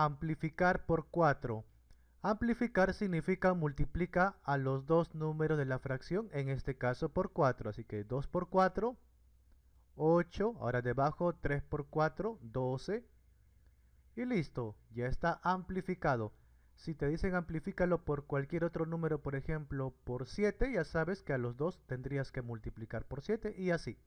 Amplificar por 4. Amplificar significa multiplica a los dos números de la fracción, en este caso por 4. Así que 2 por 4, 8. Ahora debajo 3 por 4, 12. Y listo, ya está amplificado. Si te dicen amplifícalo por cualquier otro número, por ejemplo por 7, ya sabes que a los dos tendrías que multiplicar por 7 y así.